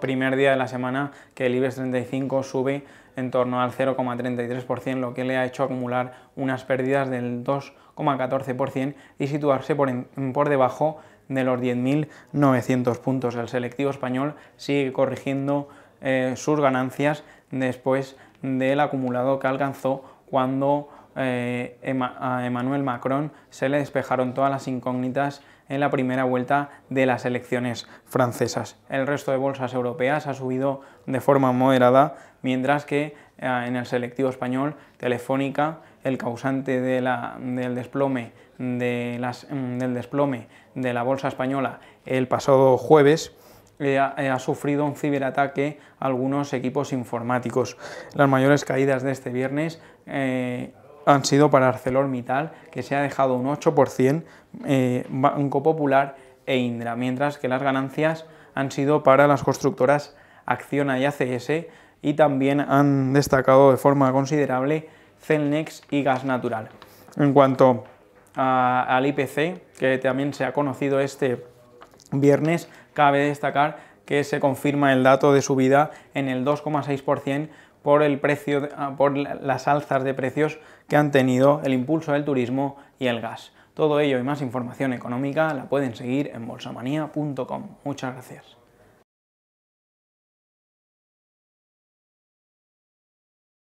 primer día de la semana que el IBEX 35 sube en torno al 0,33%, lo que le ha hecho acumular unas pérdidas del 2,14% y situarse por, debajo de los 10.900 puntos. El selectivo español sigue corrigiendo eh, sus ganancias después del acumulado que alcanzó cuando eh, a Emmanuel Macron se le despejaron todas las incógnitas en la primera vuelta de las elecciones francesas. El resto de bolsas europeas ha subido de forma moderada, mientras que eh, en el selectivo español, Telefónica, el causante del, desplome de mm, del desplome de la bolsa española el pasado jueves, eh, ha, sufrido un ciberataque a algunos equipos informáticos. Las mayores caídas de este viernes han sido para ArcelorMittal, que se ha dejado un 8%, eh, Banco Popular e Indra, mientras que las ganancias han sido para las constructoras Acciona y ACS y también han destacado de forma considerable Celnex y Gas Natural. En cuanto al IPC, que también se ha conocido este viernes, cabe destacar que se confirma el dato de subida en el 2,6% por, el precio, ah, por las alzas de precios que han tenido el impulso del turismo y el gas. Todo ello y más información económica la pueden seguir en bolsamanía.com. Muchas gracias.